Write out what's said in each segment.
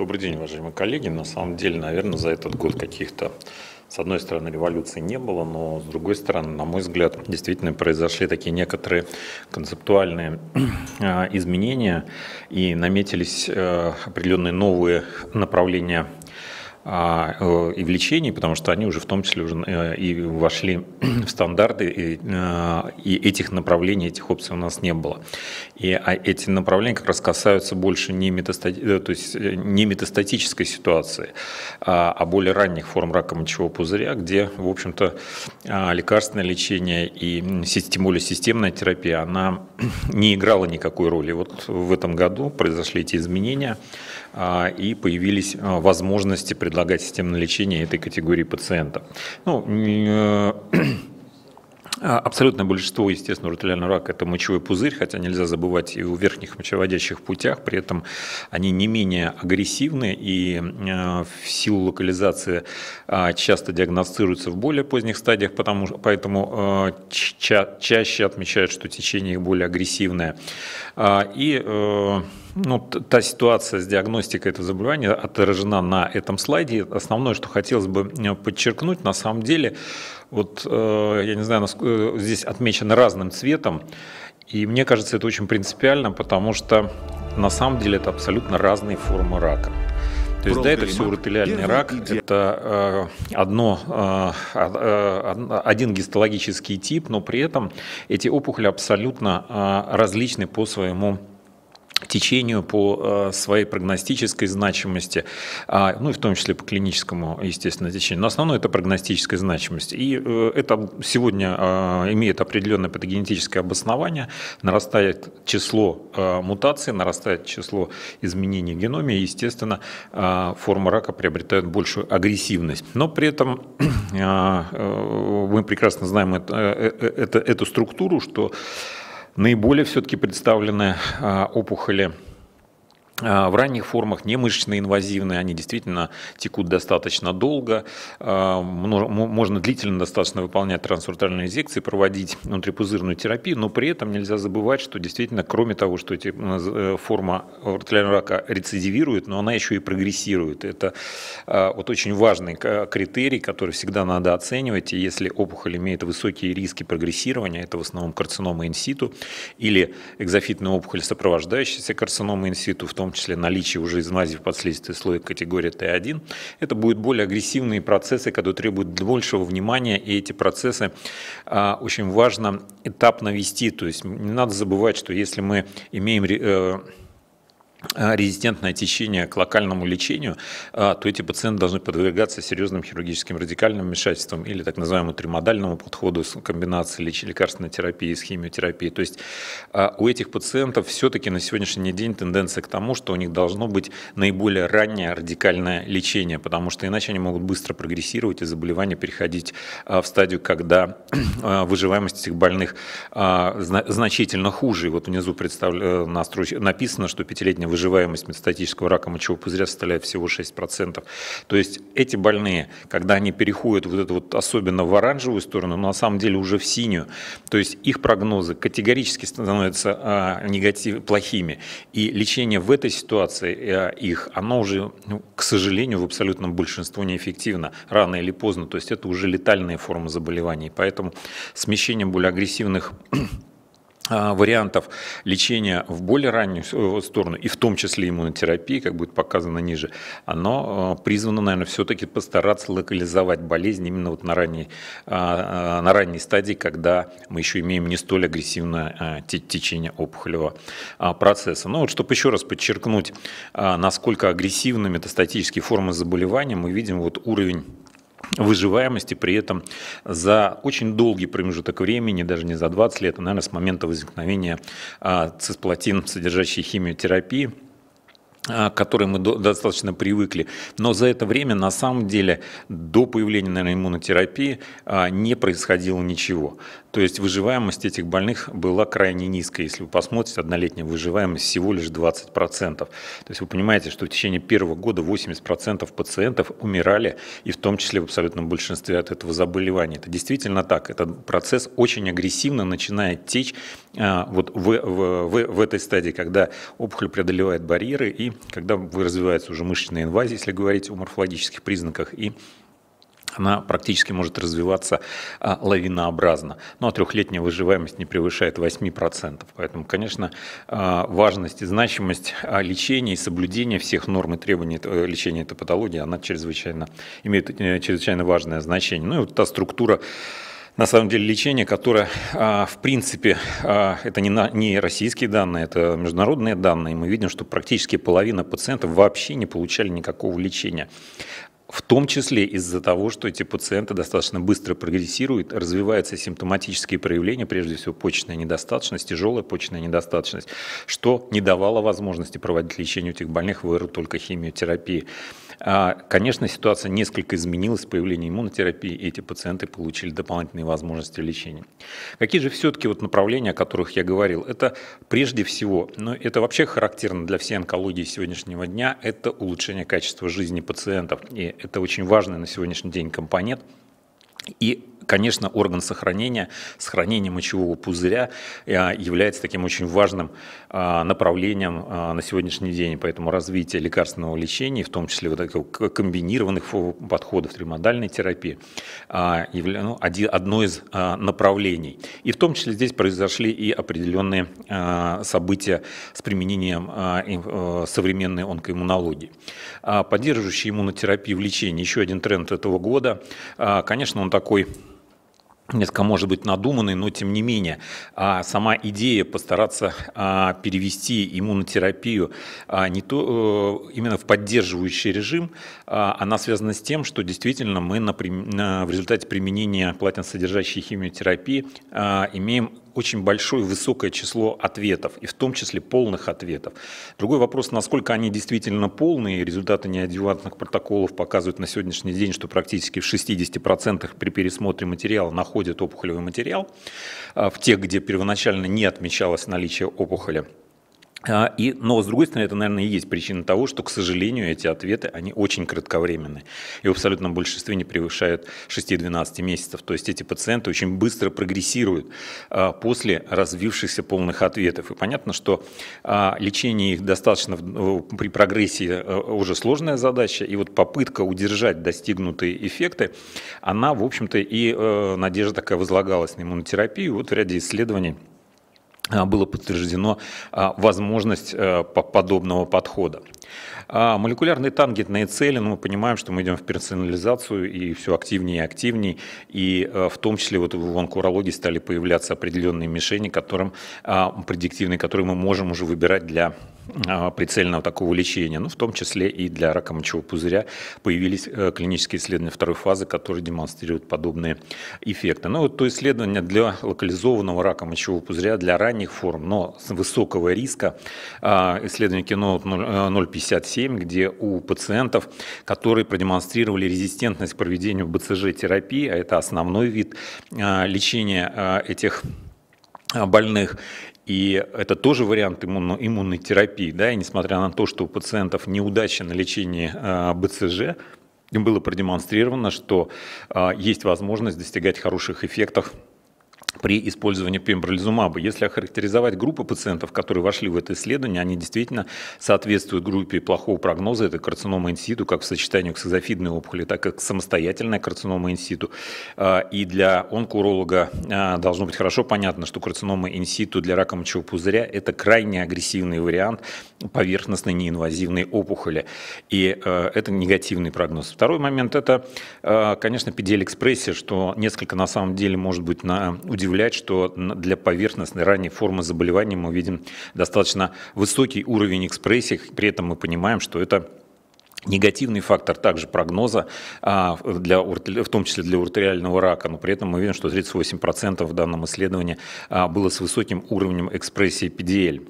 Добрый день, уважаемые коллеги. На самом деле, наверное, за этот год каких-то с одной стороны, революций не было, но с другой стороны, на мой взгляд, действительно произошли такие некоторые концептуальные э, изменения и наметились э, определенные новые направления а, э, и влечений, потому что они уже в том числе уже э, и вошли в стандарты, и, э, и этих направлений, этих опций у нас не было. И а эти направления как раз касаются больше не, метастати... то есть не метастатической ситуации, а, а более ранних форм рака мочевого пузыря, где, в общем-то, лекарственное лечение и тем более системная терапия, она не играла никакой роли. Вот в этом году произошли эти изменения, и появились возможности предотвращения предлагать системное лечение этой категории пациентов. Ну, э, Абсолютное большинство, естественно, уротелиального рака – это мочевой пузырь, хотя нельзя забывать и о верхних мочеводящих путях, при этом они не менее агрессивны и э, в силу локализации э, часто диагностируются в более поздних стадиях, потому, поэтому ча чаще отмечают, что течение их более агрессивное. А, и ну, та ситуация с диагностикой этого заболевания отражена на этом слайде. Основное, что хотелось бы э, подчеркнуть, на самом деле, вот э, я не знаю, э, здесь отмечено разным цветом, и мне кажется, это очень принципиально, потому что на самом деле это абсолютно разные формы рака. То есть, да, это все уротелиальный рак, это э, одно, э, один гистологический тип, но при этом эти опухоли абсолютно э, различны по своему течению по э, своей прогностической значимости, а, ну и в том числе по клиническому, естественно, течению. Но основное это прогностическая значимость. И э, это сегодня э, имеет определенное патогенетическое обоснование. Нарастает число мутаций, нарастает число изменений в геноме, и, естественно, форма рака приобретает большую агрессивность. Но при этом мы прекрасно знаем эту структуру, что наиболее все-таки представлены а, опухоли а, в ранних формах не мышечно-инвазивные, они действительно текут достаточно долго. А, можно длительно достаточно выполнять трансуртальные инъекции, проводить внутрипузырную терапию, но при этом нельзя забывать, что действительно, кроме того, что эти, э, э, форма урталиального рака рецидивирует, но она еще и прогрессирует. Это а, вот очень важный критерий, который всегда надо оценивать. И если опухоль имеет высокие риски прогрессирования, это в основном карцинома инситу или экзофитная опухоль, сопровождающаяся карциномой инситу, в том том числе наличие уже инвазии в подследствие слоя категории Т1, это будут более агрессивные процессы, которые требуют большего внимания, и эти процессы а, очень важно этапно вести. То есть не надо забывать, что если мы имеем... Э, а, резистентное течение к локальному лечению, а, то эти пациенты должны подвергаться серьезным хирургическим радикальным вмешательствам или так называемому тримодальному подходу с комбинацией лекарственной терапии с химиотерапией. То есть а, у этих пациентов все-таки на сегодняшний день тенденция к тому, что у них должно быть наиболее раннее радикальное лечение, потому что иначе они могут быстро прогрессировать и заболевание переходить в стадию, когда выживаемость этих больных значительно хуже. И вот внизу представлено, э, написано, что пятилетняя выживаемость метастатического рака мочевого пузыря составляет всего 6%. То есть эти больные, когда они переходят вот это вот особенно в оранжевую сторону, но на самом деле уже в синюю, то есть их прогнозы категорически становятся а, негатив, плохими. И лечение в этой ситуации а, их, оно уже, ну, к сожалению, в абсолютном большинстве неэффективно, рано или поздно. То есть это уже летальные формы заболеваний. Поэтому смещение более агрессивных а, вариантов лечения в более раннюю э, сторону, и в том числе иммунотерапии, как будет показано ниже, оно а, призвано, наверное, все-таки постараться локализовать болезнь именно вот на ранней, а, на ранней стадии, когда мы еще имеем не столь агрессивное течение опухолевого процесса. Но ну, вот чтобы еще раз подчеркнуть, насколько агрессивны метастатические формы заболевания, мы видим вот уровень выживаемости, при этом за очень долгий промежуток времени, даже не за 20 лет, а, наверное, с момента возникновения а, цисплатин, содержащей химиотерапии, а, к которой мы достаточно привыкли. Но за это время, на самом деле, до появления наверное, иммунотерапии а, не происходило ничего. То есть выживаемость этих больных была крайне низкой. Если вы посмотрите, однолетняя выживаемость всего лишь 20%. То есть вы понимаете, что в течение первого года 80% пациентов умирали, и в том числе в абсолютном большинстве от этого заболевания. Это действительно так. Этот процесс очень агрессивно начинает течь а, вот в, в, в, в этой стадии, когда опухоль преодолевает барьеры и и когда развивается уже мышечная инвазия, если говорить о морфологических признаках, и она практически может развиваться а, лавинообразно. Ну а трехлетняя выживаемость не превышает 8%. Поэтому, конечно, а, важность и значимость а, лечения и соблюдения всех норм и требований э, лечения этой патологии, она чрезвычайно, имеет э, чрезвычайно важное значение. Ну и вот та структура на самом деле лечение, которое, а, в принципе, а, это не, не российские данные, это международные данные. Мы видим, что практически половина пациентов вообще не получали никакого лечения. В том числе из-за того, что эти пациенты достаточно быстро прогрессируют, развиваются симптоматические проявления, прежде всего почечная недостаточность, тяжелая почечная недостаточность, что не давало возможности проводить лечение у этих больных в только химиотерапии. А, конечно, ситуация несколько изменилась с появлением иммунотерапии, и эти пациенты получили дополнительные возможности лечения. Какие же все-таки вот направления, о которых я говорил? Это прежде всего, но ну, это вообще характерно для всей онкологии сегодняшнего дня, это улучшение качества жизни пациентов. И это очень важный на сегодняшний день компонент. И Конечно, орган сохранения, сохранение мочевого пузыря э, является таким очень важным э, направлением э, на сегодняшний день, поэтому развитие лекарственного лечения, в том числе вот таких комбинированных подходов тримодальной терапии, является ну, одно из направлений. И в том числе здесь произошли и определенные события с применением современной онкоиммунологии. Поддерживающие иммунотерапию в лечении, еще один тренд этого года, конечно, он такой несколько, может быть, надуманный, но тем не менее, а сама идея постараться а, перевести иммунотерапию а, не то, э, именно в поддерживающий режим, она связана с тем, что действительно мы в результате применения платиносодержащей химиотерапии имеем очень большое, высокое число ответов, и в том числе полных ответов. Другой вопрос, насколько они действительно полные. Результаты неадъювантных протоколов показывают на сегодняшний день, что практически в 60% при пересмотре материала находят опухолевый материал а, в тех, где первоначально не отмечалось наличие опухоли. А, и, но, с другой стороны, это, наверное, и есть причина того, что, к сожалению, эти ответы, они очень кратковременны и в абсолютном большинстве не превышают 6-12 месяцев. То есть эти пациенты очень быстро прогрессируют а, после развившихся полных ответов. И понятно, что а, лечение их достаточно при прогрессии э, уже сложная задача, и вот попытка удержать достигнутые эффекты, она, в общем-то, и э, надежда такая возлагалась на иммунотерапию. Вот в ряде исследований – а, было подтверждено а, возможность э, подобного подхода. А молекулярные таргетные цели, ну, мы понимаем, что мы идем в персонализацию и все активнее и активнее, и э, в том числе вот в онкурологии стали появляться определенные мишени, которым, а, предиктивные, которые мы можем уже выбирать для а, прицельного такого лечения, ну, в том числе и для рака мочевого пузыря, появились э, клинические исследования второй фазы, которые демонстрируют подобные эффекты. Ну, вот то исследование для локализованного рака мочевого пузыря, для ранних форм, но с высокого риска, а, исследование кино 057, э, где у пациентов, которые продемонстрировали резистентность к проведению БЦЖ-терапии, а это основной вид а, лечения этих больных и это тоже вариант иммунно иммунной терапии, да, и несмотря на то, что у пациентов неудача на лечении а, БЦЖ, было продемонстрировано, что а, есть возможность достигать хороших эффектов при использовании пембролизумаба. Если охарактеризовать группы пациентов, которые вошли в это исследование, они действительно соответствуют группе плохого прогноза. Это карцинома инситу, как в сочетании ксозофидной опухоли, так и самостоятельная карцинома инситу. А, и для онкуролога а, должно быть хорошо понятно, что карцинома инситу для рака мочевого пузыря – это крайне агрессивный вариант поверхностной неинвазивной опухоли. И а, это негативный прогноз. Второй момент – это, конечно, PDL-экспрессия, что несколько на самом деле может быть на удивлять, что для поверхностной ранней формы заболевания мы видим достаточно высокий уровень экспрессии, при этом мы понимаем, что это Негативный фактор также прогноза, а, для, в том числе для уртериального рака, но при этом мы видим, что 38% в данном исследовании а, было с высоким уровнем экспрессии PDL.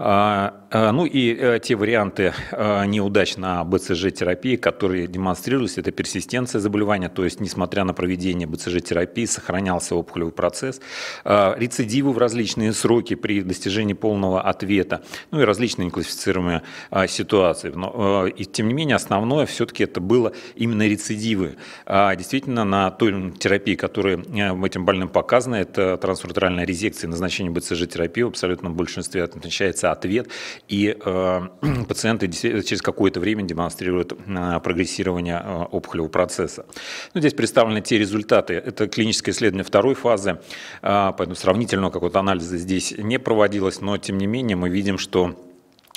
А, а, ну и э, те варианты а, неудач на БЦЖ-терапии, которые демонстрировались, это персистенция заболевания, то есть несмотря на проведение БЦЖ-терапии сохранялся опухолевый процесс, рецидивы в различные сроки при достижении полного ответа, ну и различные неклассифицируемые ситуации. Но, и тем не менее основное все-таки это было именно рецидивы. Действительно, на той терапии, которая э, этим больным показана, это трансуртеральная резекция, назначение БЦЖ-терапии в абсолютном большинстве отмечается находится ответ, и э, пациенты через какое-то время демонстрируют э, прогрессирование э, опухолевого процесса. Ну, здесь представлены те результаты. Это клиническое исследование второй фазы, поэтому сравнительного какого-то анализа здесь не проводилось, но тем не менее мы видим, что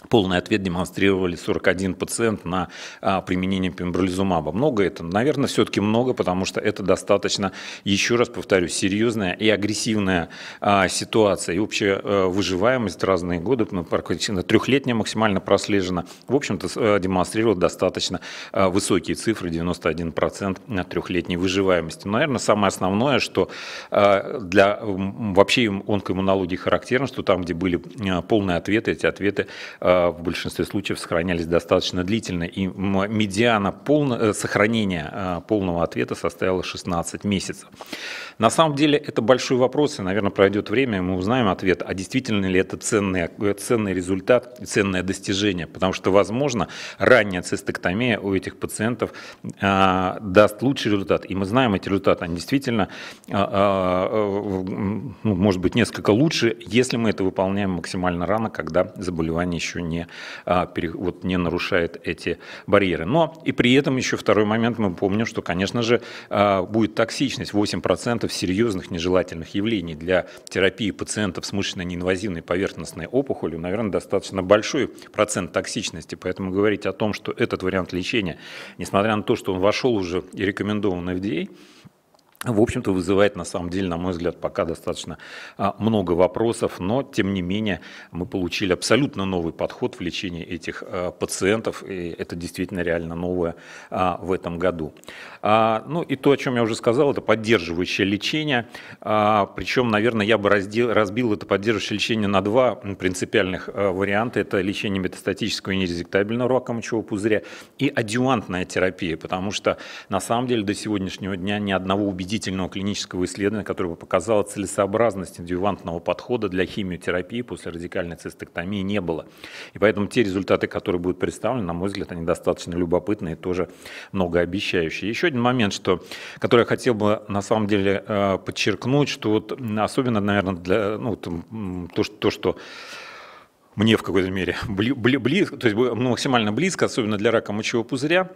Полный ответ демонстрировали 41 пациент на а, применение пембролизумаба. Много это? Наверное, все-таки много, потому что это достаточно, еще раз повторю, серьезная и агрессивная а, ситуация. И общая а, выживаемость разные годы, ну, практически трехлетняя максимально прослежена, в общем-то э, демонстрировала достаточно а, высокие цифры, 91% на трехлетней выживаемости. Но, наверное, самое основное, что а, для вообще онкоиммунологии характерно, что там, где были а, полные ответы, эти ответы а, Э, в большинстве случаев сохранялись достаточно длительно, и медиана полно, э, сохранения э, полного ответа составила 16 месяцев. На самом деле это большой вопрос, и, наверное, пройдет время, и мы узнаем ответ, а действительно ли это ценный, ценный результат, ценное достижение, потому что, возможно, ранняя цистектомия у этих пациентов даст лучший результат, и мы знаем эти результаты, они действительно, ну, может быть, несколько лучше, если мы это выполняем максимально рано, когда заболевание еще еще не, а, вот, не нарушает эти барьеры. Но и при этом еще второй момент мы помним, что, конечно же, а, будет токсичность 8% серьезных нежелательных явлений для терапии пациентов с мышечно-неинвазивной поверхностной опухолью, наверное, достаточно большой процент токсичности, поэтому говорить о том, что этот вариант лечения, несмотря на то, что он вошел уже и рекомендован FDA, в общем-то, вызывает, на самом деле, на мой взгляд, пока достаточно а, много вопросов, но, тем не менее, мы получили абсолютно новый подход в лечении этих а, пациентов, и это действительно реально новое а, в этом году. Ну и то, о чем я уже сказал, это поддерживающее лечение, причем, наверное, я бы раздел, разбил это поддерживающее лечение на два принципиальных варианта. Это лечение метастатического и нерезектабельного рака мочевого пузыря и адювантная терапия, потому что, на самом деле, до сегодняшнего дня ни одного убедительного убедительного клинического исследования, которое показало целесообразность индивантного подхода для химиотерапии после радикальной цистектомии не было. И поэтому те результаты, которые будут представлены, на мой взгляд, они достаточно любопытные и тоже многообещающие. Еще один момент, что, который я хотел бы на самом деле э, подчеркнуть, что вот особенно, наверное, для, ну, то, что, то, что мне в какой-то мере бли близко, то есть ну, максимально близко, особенно для рака мочевого пузыря,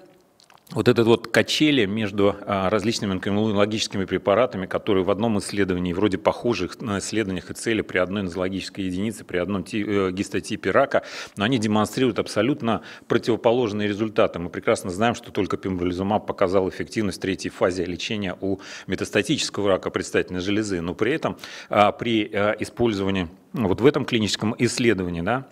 вот этот вот качели между а, различными онкологическими препаратами, которые в одном исследовании вроде похожих на исследованиях и цели при одной нозологической единице, при одном э, гистотипе рака, но они демонстрируют абсолютно противоположные результаты. Мы прекрасно знаем, что только пембролизумаб показал эффективность в третьей фазе лечения у метастатического рака предстательной железы, но при этом а, при э, использовании вот в этом клиническом исследовании, да,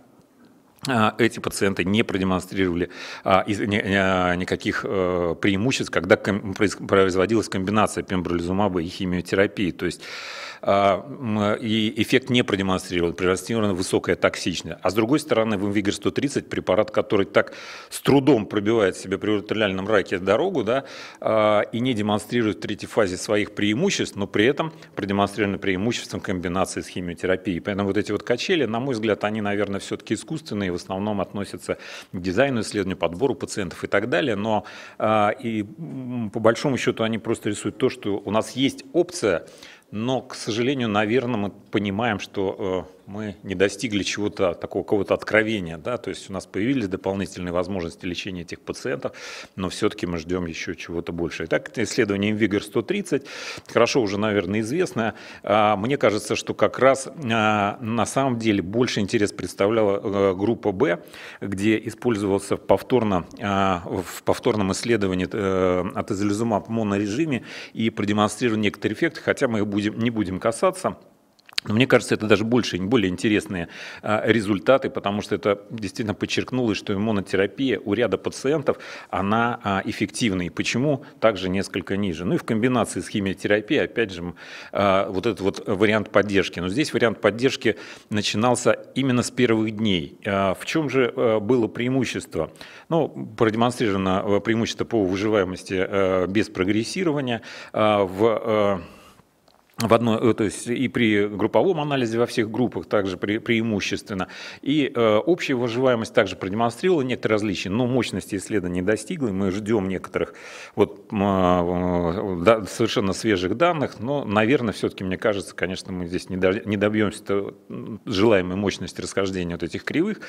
а, эти пациенты не продемонстрировали а, никаких э, преимуществ, когда производилась комбинация пембролизумаба и химиотерапии. То есть а, и эффект не продемонстрирован, продемонстрирована высокая токсичность. А с другой стороны, в Invigor 130 препарат, который так с трудом пробивает себе при уротелиальном раке дорогу, да, а, и не демонстрирует в третьей фазе своих преимуществ, но при этом продемонстрированы преимуществом комбинации с химиотерапией. Поэтому вот эти вот качели, на мой взгляд, они, наверное, все-таки искусственные, в основном относятся к дизайну исследованию, подбору пациентов и так далее, но а, и по большому счету они просто рисуют то, что у нас есть опция но, к сожалению, наверное, мы понимаем, что э, мы не достигли чего-то, такого какого-то откровения, да, то есть у нас появились дополнительные возможности лечения этих пациентов, но все-таки мы ждем еще чего-то большего. Итак, это исследование Invigor 130, хорошо уже, наверное, известное. А, мне кажется, что как раз а, на самом деле больше интерес представляла э, группа Б, где использовался повторно, а, в повторном исследовании э, от в монорежиме и продемонстрирован некоторые эффекты, хотя мы их будем, не будем касаться. Но мне кажется, это даже больше, более интересные а, результаты, потому что это действительно подчеркнулось, что иммунотерапия у ряда пациентов, она а, эффективна. И почему? Также несколько ниже. Ну и в комбинации с химиотерапией, опять же, а, вот этот вот вариант поддержки. Но здесь вариант поддержки начинался именно с первых дней. В чем же было преимущество? Ну, продемонстрировано преимущество по выживаемости без прогрессирования в в одной, э, то есть и при групповом анализе во всех группах также пре, преимущественно. И э, общая выживаемость также продемонстрировала некоторые различия, но мощности исследований не достигла, и мы ждем некоторых вот, э, да, совершенно свежих данных, но, наверное, все-таки, мне кажется, конечно, мы здесь не, до, не добьемся желаемой мощности расхождения вот этих кривых,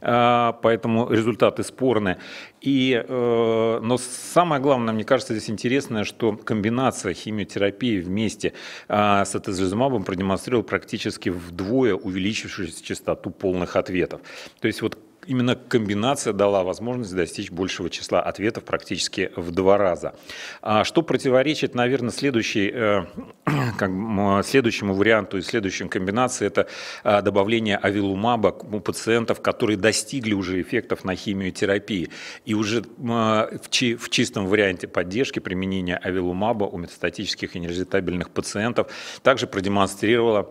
э, поэтому результаты спорные. И, э, но самое главное, мне кажется, здесь интересное, что комбинация химиотерапии вместе а, с атезолизумабом продемонстрировал практически вдвое увеличившуюся частоту полных ответов. То есть вот именно комбинация дала возможность достичь большего числа ответов практически в два раза. А что противоречит, наверное, следующей, э, как, следующему варианту и следующей комбинации, это а, добавление авилумаба у пациентов, которые достигли уже эффектов на химиотерапии. И уже а, в, чи, в чистом варианте поддержки применения авилумаба у метастатических и нерезвитабельных пациентов также продемонстрировала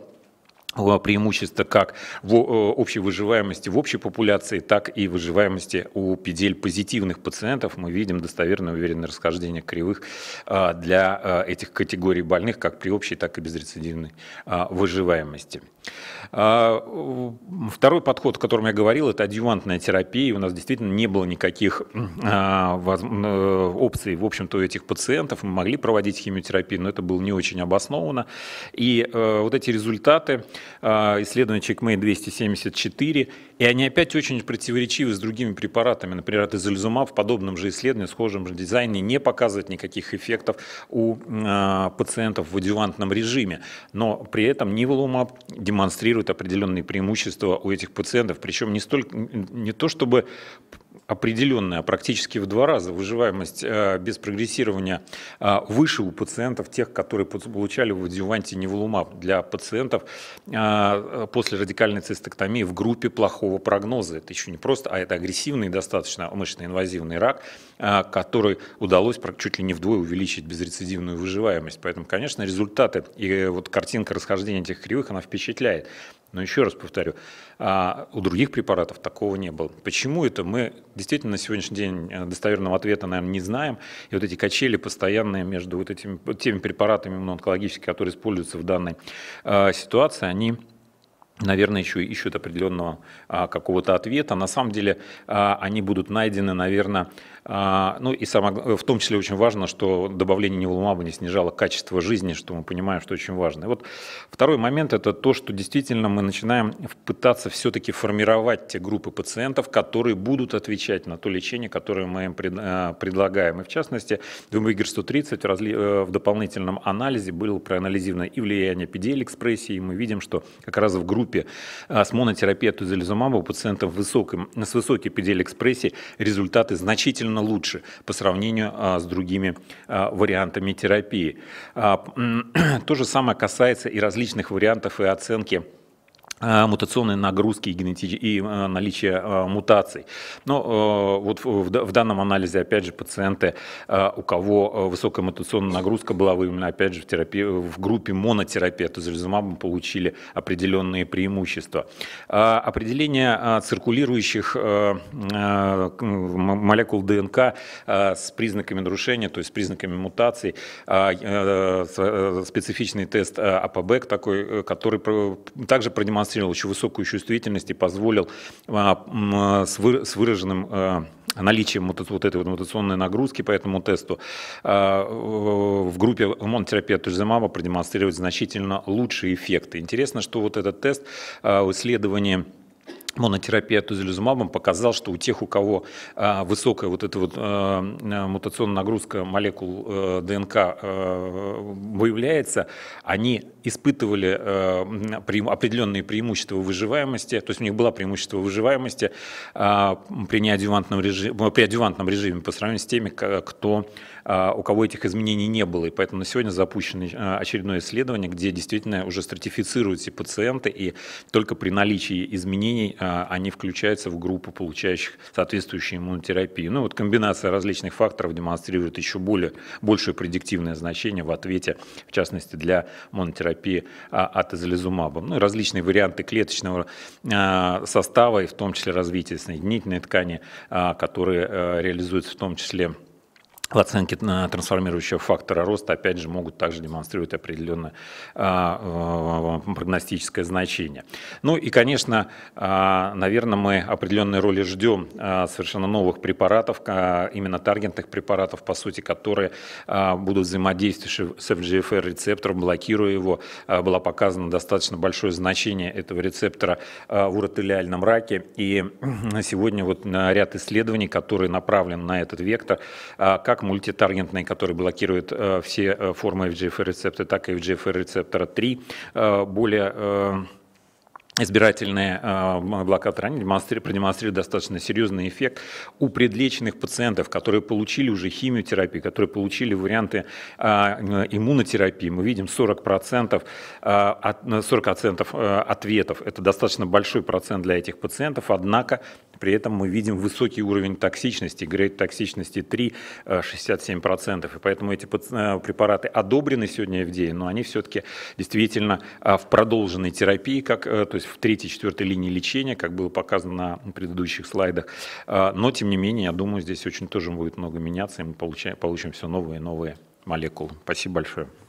а преимущества как в общей выживаемости в общей популяции, так и выживаемости у педель позитивных пациентов. Мы видим достоверно уверенное расхождение кривых а, для а, этих категорий больных, как при общей, так и безрецидивной выживаемости. Второй подход, о котором я говорил, это адъювантная терапия. у нас действительно не было никаких э, опций, в общем-то, у этих пациентов. Мы могли проводить химиотерапию, но это было не очень обоснованно. И э, вот эти результаты а, исследование Checkmate 274, и они опять очень противоречивы с другими препаратами. Например, атезолизумаб в подобном же исследовании, схожем же дизайне не показывает никаких эффектов у а, пациентов в адювантном режиме. Но при этом ниволумаб демонстрирует определенные преимущества у этих пациентов, причем не, столько, не то чтобы определенная, практически в два раза выживаемость э, без прогрессирования э, выше у пациентов, тех, которые получали в адюванте неволумаб. Для пациентов э, после радикальной цистектомии в группе плохого прогноза. Это еще не просто, а это агрессивный достаточно мышечно-инвазивный рак, который удалось чуть ли не вдвое увеличить безрецидивную выживаемость. Поэтому, конечно, результаты и вот картинка расхождения этих кривых, она впечатляет. Но еще раз повторю, а, у других препаратов такого не было. Почему это мы действительно на сегодняшний день э, достоверного ответа, наверное, не знаем. И вот эти качели постоянные между вот этими теми препаратами иммуноонкологическими, которые используются в данной а, ситуации, они наверное, еще ищут определенного а, какого-то ответа. На самом деле а, они будут найдены, наверное, а, ну и самое, в том числе очень важно, что добавление неволумаба не снижало качество жизни, что мы понимаем, что очень важно. И вот второй момент – это то, что действительно мы начинаем пытаться все-таки формировать те группы пациентов, которые будут отвечать на то лечение, которое мы им э, предлагаем. И в частности, Вимбигер 130 э, в дополнительном анализе было проанализировано и влияние PDL-экспрессии, и мы видим, что как раз в группе э, с монотерапией тузолизумаба у пациентов высоким, с высокой PDL-экспрессией результаты значительно значительно лучше по сравнению а, с другими а, вариантами терапии. А, то же самое касается и различных вариантов и оценки Э, мутационной нагрузки и, генетич... и э, наличие э, мутаций. Но вот в данном анализе, опять же, пациенты, у кого высокая мутационная нагрузка была выявлена, опять же, в, терапии, в группе монотерапии, монотерапия тозеризумабом получили определенные преимущества. Определение циркулирующих молекул ДНК с признаками нарушения, то есть с признаками мутаций, специфичный тест АПБЭК такой, который также продемонстрировал продемонстрировал еще высокую чувствительность и позволил а, а, с выраженным а, наличием вот, вот этой вот мутационной нагрузки по этому тесту в группе монотерапия тужземаба продемонстрировать значительно лучшие эффекты. Интересно, что вот этот тест исследование исследовании монотерапия тузилизумабом показал, что у тех, у кого а, высокая вот эта вот а, а, мутационная нагрузка молекул э, ДНК э, выявляется, они испытывали э, определенные преимущества выживаемости, то есть у них было преимущество выживаемости при, неадювантном режиме, ну, при адювантном режиме по сравнению с теми, кто, у кого этих изменений не было. И поэтому на сегодня запущено очередное исследование, где действительно уже стратифицируют все пациенты, и только при наличии изменений а, они включаются в группу получающих соответствующую иммунотерапию. Ну вот комбинация различных факторов демонстрирует еще более, большее предиктивное значение в ответе, в частности, для монотерапии а, от изолизумаба. Ну, различные варианты клеточного а, состава, и в том числе развития соединительной ткани, которые э, реализуются в том числе в оценке трансформирующего фактора роста, опять же, могут также демонстрировать определенное а, э, прогностическое значение. Ну и, конечно, а, наверное, мы определенной роли ждем а, совершенно новых препаратов, именно таргетных препаратов, по сути, которые будут взаимодействовать с FGFR-рецептором, блокируя его. Было показано достаточно большое значение этого рецептора в уротелиальном раке. И э, сегодня вот ряд исследований, которые направлены на этот вектор, как как мультитаргентный, который блокирует э, все э, формы fgfr рецептора, так и FGFR-рецептора 3, э, более избирательные э, они продемонстрировали достаточно серьезный эффект у предлеченных пациентов, которые получили уже химиотерапию, которые получили варианты э, э, иммунотерапии. Мы видим 40%, 40% ответов. Это достаточно большой процент для этих пациентов, однако при этом мы видим высокий уровень токсичности, грейд токсичности 3, 67%. И поэтому эти препараты одобрены сегодня в FDA, но они все-таки действительно в продолженной терапии, как, то есть в третьей-четвертой линии лечения, как было показано на предыдущих слайдах. А, но, тем не менее, я думаю, здесь очень тоже будет много меняться, и мы получаем, получим все новые и новые молекулы. Спасибо большое.